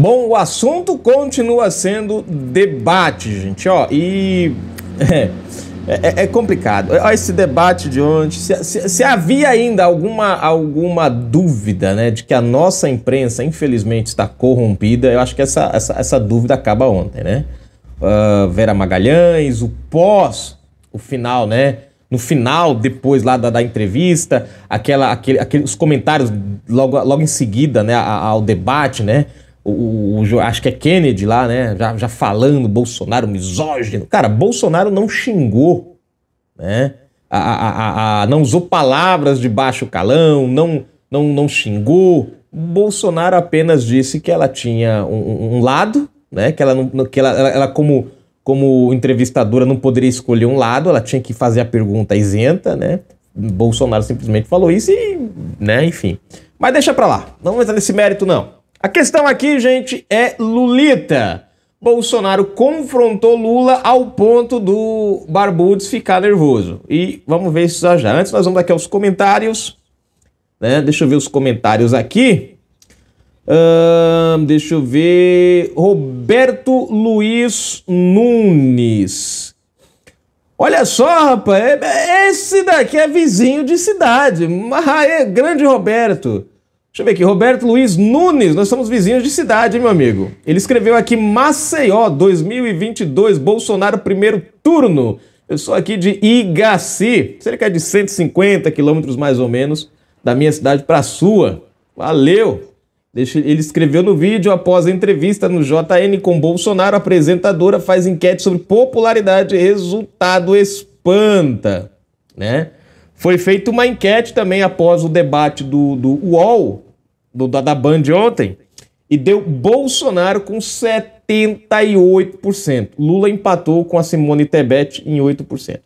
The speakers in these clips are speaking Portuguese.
Bom, o assunto continua sendo debate, gente, ó, e é, é, é complicado. Ó, esse debate de ontem, se, se, se, havia ainda alguma, alguma dúvida, né, de que a nossa imprensa, infelizmente, está corrompida, eu acho que essa, essa, essa dúvida acaba ontem, né? Uh, Vera Magalhães, o pós, o final, né, no final, depois lá da, da entrevista, aquela, aquele, aquele, os comentários logo, logo em seguida, né, ao debate, né, o, o, acho que é Kennedy lá, né? Já, já falando Bolsonaro misógino. Cara, Bolsonaro não xingou, né? A, a, a, não usou palavras de baixo calão, não, não, não xingou. Bolsonaro apenas disse que ela tinha um, um lado, né? Que ela, não, que ela, ela, ela como como entrevistadora não poderia escolher um lado, ela tinha que fazer a pergunta isenta, né? Bolsonaro simplesmente falou isso e, né, enfim. Mas deixa pra lá, não entra nesse mérito não. A questão aqui, gente, é Lulita. Bolsonaro confrontou Lula ao ponto do Barbudes ficar nervoso. E vamos ver isso já já. Antes, nós vamos aqui aos comentários. Né? Deixa eu ver os comentários aqui. Hum, deixa eu ver. Roberto Luiz Nunes. Olha só, rapaz. É, é esse daqui é vizinho de cidade. Ah, é grande Roberto. Deixa eu ver aqui, Roberto Luiz Nunes, nós somos vizinhos de cidade, hein, meu amigo? Ele escreveu aqui Maceió 2022, Bolsonaro primeiro turno. Eu sou aqui de Igaci, cerca de 150 quilômetros mais ou menos da minha cidade para a sua. Valeu! Ele escreveu no vídeo após a entrevista no JN com Bolsonaro, a apresentadora faz enquete sobre popularidade, resultado espanta, né? Foi feita uma enquete também após o debate do, do UOL do, da, Band ontem e deu Bolsonaro com 78%. Lula empatou com a Simone Tebet em 8%.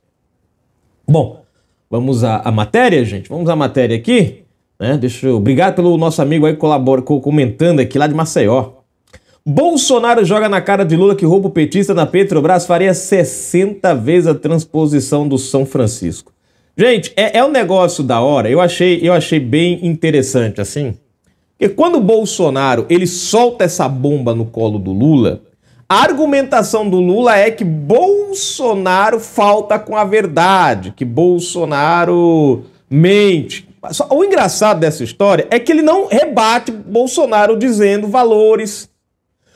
Bom, vamos à, à matéria, gente. Vamos à matéria aqui. Né? Deixa eu... Obrigado pelo nosso amigo aí que colabora, comentando aqui lá de Maceió. Bolsonaro joga na cara de Lula que roubo petista na Petrobras faria 60 vezes a transposição do São Francisco. Gente, é, é um negócio da hora. Eu achei, eu achei bem interessante, assim. E quando o Bolsonaro ele solta essa bomba no colo do Lula, a argumentação do Lula é que Bolsonaro falta com a verdade, que Bolsonaro mente. O engraçado dessa história é que ele não rebate Bolsonaro dizendo valores,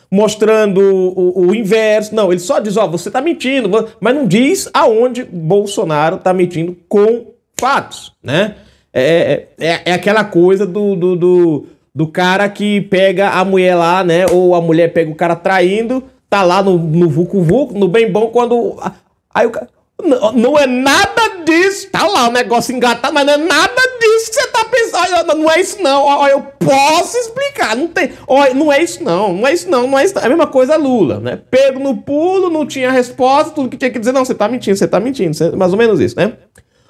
mostrando o, o, inverso. Não, ele só diz: ó, oh, você está mentindo, mas não diz aonde Bolsonaro está mentindo com fatos, né? É, é, é, é aquela coisa do, do, do do cara que pega a mulher lá, né? Ou a mulher pega o cara traindo, tá lá no, no Vucu Vucu, no bem bom, quando. Aí o cara. Não, é nada disso. Tá lá o negócio engatado, mas não é nada disso que você tá pensando. Não é isso, não. Olha, eu posso explicar. Não tem. Olha, não é isso, não. Não é isso, não. Não é isso. É a mesma coisa Lula, né? Pego no pulo, não tinha resposta, tudo que tinha que dizer. Não, você tá mentindo, você tá mentindo. Mais ou menos isso, né?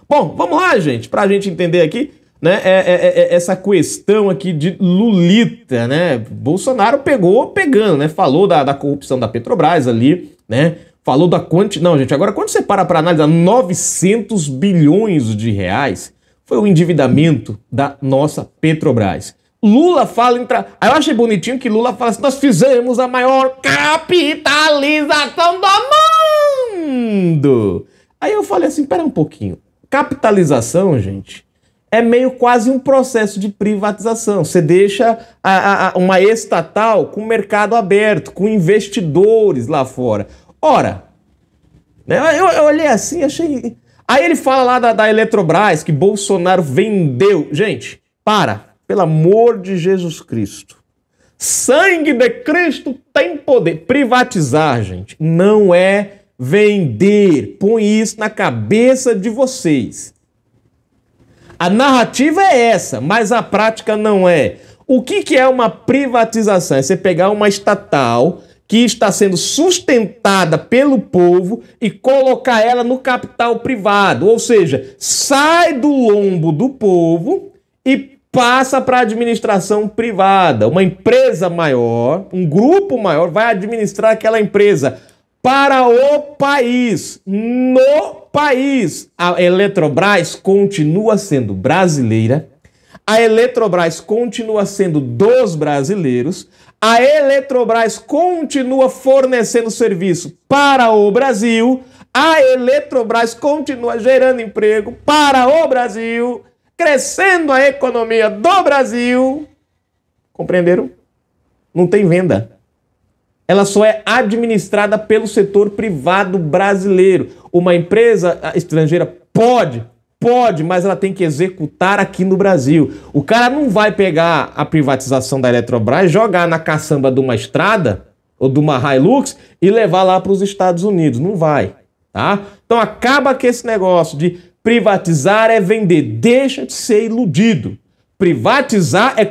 Bom, vamos lá, gente, pra gente entender aqui né, é, é, é, essa questão aqui de Lulita, né? Bolsonaro pegou pegando, né? Falou da, da corrupção da Petrobras ali, né? Falou da quanti... Não, gente, agora quando você para para analisar 900 bilhões de reais foi o endividamento da nossa Petrobras. Lula fala entra. Eu achei bonitinho que Lula fala assim: nós fizemos a maior capitalização do mundo. Aí eu falei assim: pera um pouquinho. Capitalização, gente, é meio quase um processo de privatização. Você deixa a, a, uma estatal com mercado aberto, com investidores lá fora. Ora, né, eu, eu, olhei assim, achei. Aí ele fala lá da, da Eletrobras que Bolsonaro vendeu. Gente, para, pelo amor de Jesus Cristo. Sangue de Cristo tem poder. Privatizar, gente, não é vender. Põe isso na cabeça de vocês. A narrativa é essa, mas a prática não é. O que, que é uma privatização? É você pegar uma estatal que está sendo sustentada pelo povo e colocar ela no capital privado, ou seja, sai do lombo do povo e passa para a administração privada. Uma empresa maior, um grupo maior vai administrar aquela empresa para o país, no país. A Eletrobras continua sendo brasileira, a Eletrobras continua sendo dos brasileiros, a Eletrobras continua fornecendo serviço para o Brasil, a Eletrobras continua gerando emprego para o Brasil, crescendo a economia do Brasil. Compreenderam? Não tem venda ela só é administrada pelo setor privado brasileiro. Uma empresa ah, estrangeira pode, pode, mas ela tem que executar aqui no Brasil. O cara não vai pegar a privatização da Eletrobras, jogar na caçamba de uma estrada ou de uma Hilux e levar lá para os Estados Unidos. Não vai, tá? Então acaba que esse negócio de privatizar é vender. Deixa de ser iludido. Privatizar é,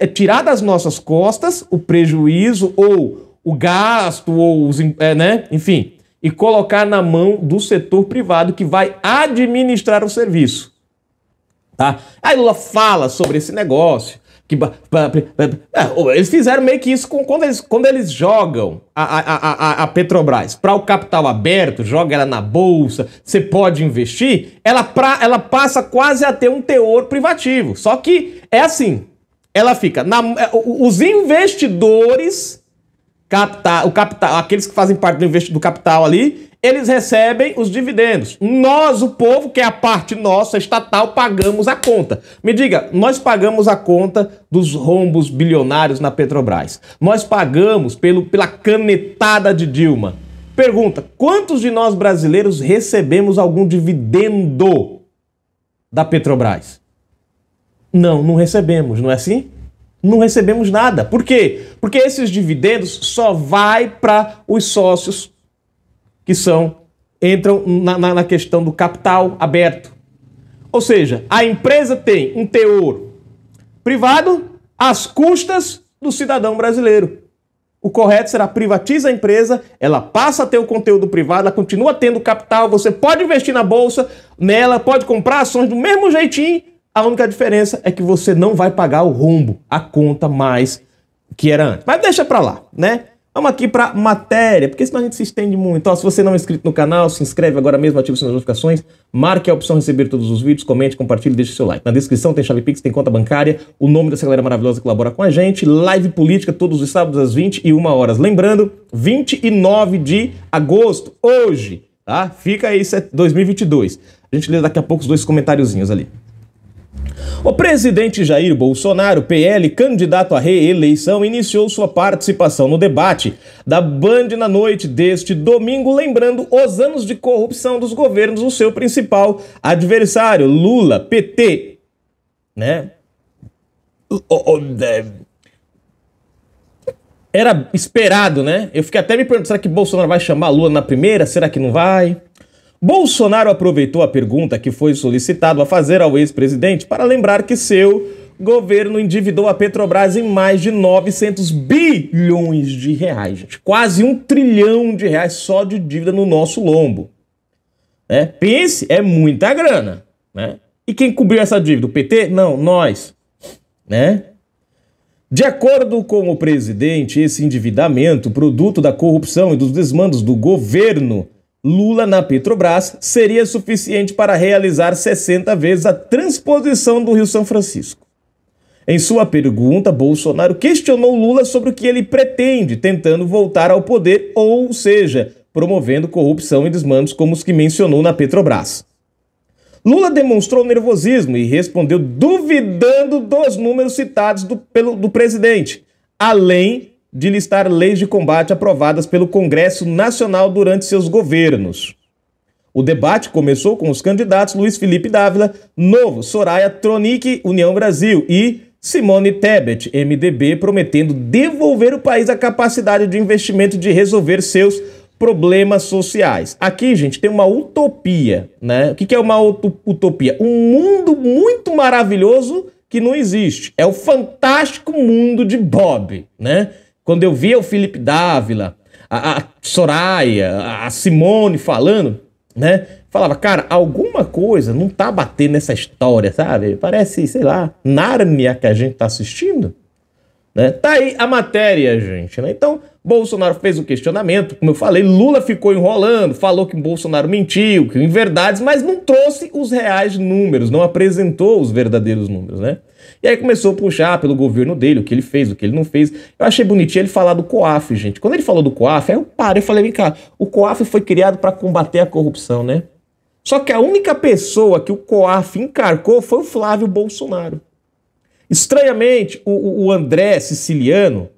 é tirar das nossas costas o prejuízo ou o gasto ou os, é, né? enfim, e colocar na mão do setor privado que vai administrar o serviço. Tá? Aí Lula fala sobre esse negócio. Que, eles fizeram meio que isso com, quando, eles, quando eles jogam a, a, a, a Petrobras para o capital aberto, joga ela na bolsa, você pode investir, ela, pra, ela passa quase a ter um teor privativo. Só que é assim, ela fica. Na, é, os investidores capital, o capital, aqueles que fazem parte do, do capital ali, eles recebem os dividendos. Nós, o povo, que é a parte nossa, estatal, pagamos a conta. Me diga, nós pagamos a conta dos rombos bilionários na Petrobras. Nós pagamos pelo, pela canetada de Dilma. Pergunta: quantos de nós brasileiros recebemos algum dividendo da Petrobras? Não, não recebemos, não é assim? não recebemos nada. Por quê? Porque esses dividendos só vai para os sócios que são entram na, na, na, questão do capital aberto. Ou seja, a empresa tem um teor privado às custas do cidadão brasileiro. O correto será privatiza a empresa, ela passa a ter o conteúdo privado, ela continua tendo capital, você pode investir na bolsa, nela, pode comprar ações do mesmo jeitinho a única diferença é que você não vai pagar o rombo, a conta mais que era antes. Mas deixa para lá, né? Vamos aqui para matéria, porque senão a gente se estende muito. Ó, se você não é inscrito no canal, se inscreve agora mesmo, ative as notificações, marque a opção receber todos os vídeos, comente, compartilhe, deixe seu like. Na descrição tem chave Pix, tem conta bancária, o nome dessa galera maravilhosa que colabora com a gente, live política todos os sábados às 21 horas. Lembrando, 29 de agosto, hoje, tá? Fica aí 2022. A gente lê daqui a pouco os dois comentáriozinhos ali. O presidente Jair Bolsonaro, PL, candidato à reeleição, iniciou sua participação no debate da Band na noite deste domingo, lembrando os anos de corrupção dos governos do seu principal adversário, Lula, PT. Né? É, era esperado, né? Eu fiquei até me perguntando: será que Bolsonaro vai chamar Lula na primeira? Será que não vai? Bolsonaro aproveitou a pergunta que foi solicitado a fazer ao ex-presidente para lembrar que seu governo endividou a Petrobras em mais de 900 bilhões de reais, gente. Quase um trilhão de reais só de dívida no nosso lombo. É, pense, é muita grana. Né? E quem cobriu essa dívida? O PT? Não, nós. Né? De acordo com o presidente, esse endividamento, produto da corrupção e dos desmandos do governo, Lula na Petrobras seria suficiente para realizar 60 vezes a transposição do Rio São Francisco. Em sua pergunta, Bolsonaro questionou Lula sobre o que ele pretende, tentando voltar ao poder, ou seja, promovendo corrupção e desmandos como os que mencionou na Petrobras. Lula demonstrou nervosismo e respondeu duvidando dos números citados do, pelo, do presidente, além de listar leis de combate aprovadas pelo Congresso Nacional durante seus governos. O debate começou com os candidatos Luiz Felipe Dávila, Novo, Soraya Tronic, União Brasil e Simone Tebet, MDB, prometendo devolver o país a capacidade de investimento de resolver seus problemas sociais. Aqui, gente, tem uma utopia, né? O que é uma utopia? Um mundo muito maravilhoso que não existe. É o fantástico mundo de Bob, né? Quando eu via o Felipe Dávila, a, a Soraya, a Simone falando, né? Falava, cara, alguma coisa não tá batendo nessa história, sabe? Parece, sei lá, Nárnia que a gente tá assistindo. Né? Tá aí a matéria, gente. Né? Então, Bolsonaro fez o questionamento, como eu falei, Lula ficou enrolando, falou que Bolsonaro mentiu, que em verdades, mas não trouxe os reais números, não apresentou os verdadeiros números, né? E aí começou a puxar pelo governo dele, o que ele fez, o que ele não fez. Eu achei bonitinho ele falar do COAF, gente. Quando ele falou do COAF, aí eu paro, eu falei, vem cá, o COAF foi criado para combater a corrupção, né? Só que a única pessoa que o COAF encarcou foi o Flávio Bolsonaro. Estranhamente, o, o André Siciliano,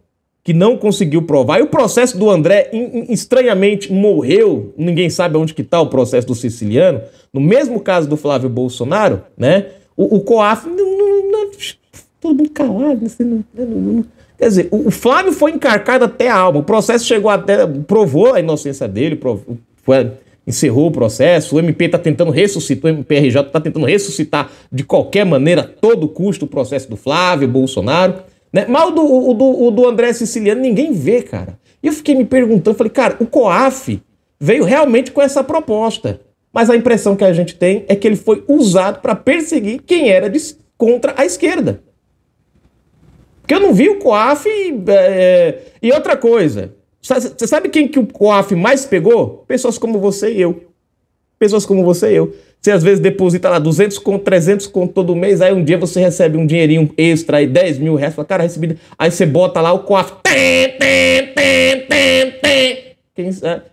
que não conseguiu provar. E o processo do André, estranhamente, morreu. Ninguém sabe onde que está o processo do siciliano. No mesmo caso do Flávio Bolsonaro, né? O, o COAF, não, não, não, todo mundo calado, né, né, não, Quer dizer, o, o Flávio foi encarcado até a alma. O processo chegou até. provou a inocência dele, provou, foi, encerrou o processo. O MP está tentando ressuscitar, o MPRJ está tentando ressuscitar de qualquer maneira, a todo custo, o processo do Flávio, Bolsonaro. Né? Mal do, o, do, o do André Siciliano, ninguém vê, cara. E eu fiquei me perguntando, falei, cara, o COAF veio realmente com essa proposta mas a impressão que a gente tem é que ele foi usado para perseguir quem era de, contra a esquerda. Porque eu não vi o COAF. É, é e outra coisa, você sabe quem que o COAF mais pegou? Pessoas como você e eu. Pessoas como você e eu. Você às vezes deposita lá 200 com 300 conto todo mês, aí um dia você recebe um dinheirinho extra aí, 10 mil reais, fala, cara, recebi. Aí você bota lá o COAF. tem, tem, tem. Quem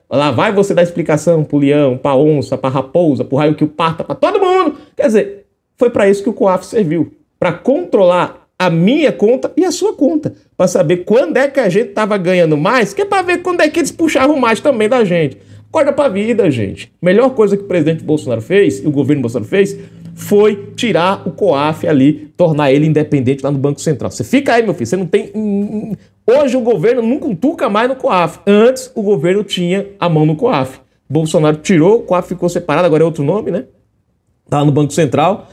Lá vai você dar explicação pro leão, pra onça, pra raposa, pro raio que o parta, pra todo mundo. Quer dizer, foi para isso que o COAF serviu. para controlar a minha conta e a sua conta. para saber quando é que a gente tava ganhando mais, que é pra ver quando é que eles puxavam mais também da gente. Acorda pra vida, gente. Melhor coisa que o presidente Bolsonaro fez, e o governo Bolsonaro fez, foi tirar o COAF ali, tornar ele independente lá no Banco Central. Você fica aí, meu filho, você não tem Hoje o governo não cutuca mais no COAF. Antes o governo tinha a mão no COAF. Bolsonaro tirou, o COAF ficou separado, agora é outro nome, né? Tá no Banco Central,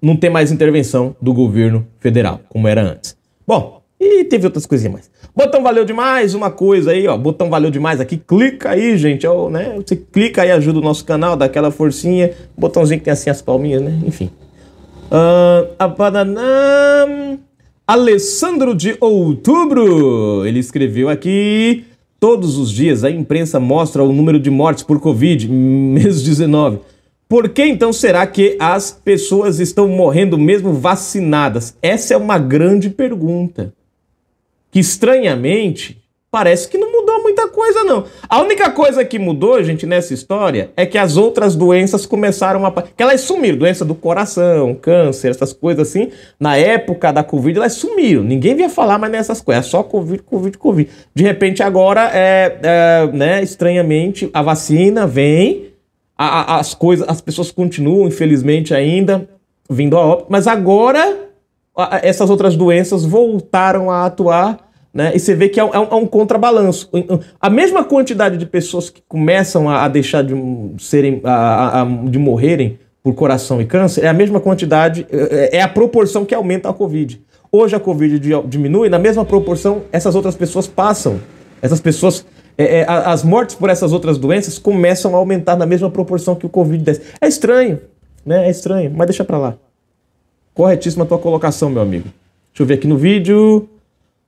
não tem mais intervenção do governo federal, como era antes. Bom, e teve outras coisinhas mais. Botão valeu demais, uma coisa aí, ó. Botão valeu demais aqui. Clica aí, gente. Ó, é né? Você clica aí, ajuda o nosso canal, dá aquela forcinha. Botãozinho que tem assim as palminhas, né? Enfim. Uh, a banana. Alessandro de Outubro. Ele escreveu aqui: Todos os dias a imprensa mostra o número de mortes por Covid, mês 19. Por que então será que as pessoas estão morrendo mesmo vacinadas? Essa é uma grande pergunta. Que estranhamente parece que não mudou muita coisa, não. A única coisa que mudou, gente, nessa história é que as outras doenças começaram a. que elas sumiram doença do coração, câncer, essas coisas assim. Na época da Covid, elas sumiram. Ninguém via falar mais nessas coisas. É só Covid, Covid, Covid. De repente, agora, é, é né, estranhamente, a vacina vem, a, a, as coisas, as pessoas continuam, infelizmente, ainda vindo a óbito, mas agora. essas outras doenças voltaram a atuar né? E você vê que é um, é um, é contrabalanço. A mesma quantidade de pessoas que começam a, deixar de serem, a, a, de morrerem por coração e câncer é a mesma quantidade, é, é, é a proporção que aumenta a Covid. Hoje a Covid diminui, na mesma proporção essas outras pessoas passam. Essas pessoas, é, é, as mortes por essas outras doenças começam a aumentar na mesma proporção que o Covid desce. É estranho, né? É estranho, mas deixa pra lá. Corretíssima a tua colocação, meu amigo. Deixa eu ver aqui no vídeo.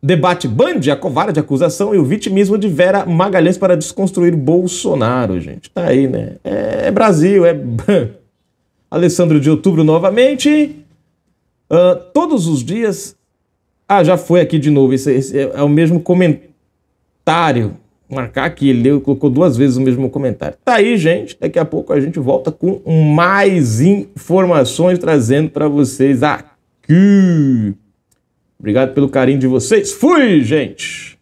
Debate Band, a covarde acusação e o vitimismo de Vera Magalhães para desconstruir Bolsonaro, gente. Tá aí, né? É, é Brasil, é. Alessandro de Outubro novamente. Uh, todos os dias. Ah, já foi aqui de novo. Esse, esse é, é o mesmo comentário. Marcar aqui, ele colocou duas vezes o mesmo comentário. Tá aí, gente. Daqui a pouco a gente volta com mais informações trazendo para vocês aqui. Obrigado pelo carinho de vocês. Fui, gente!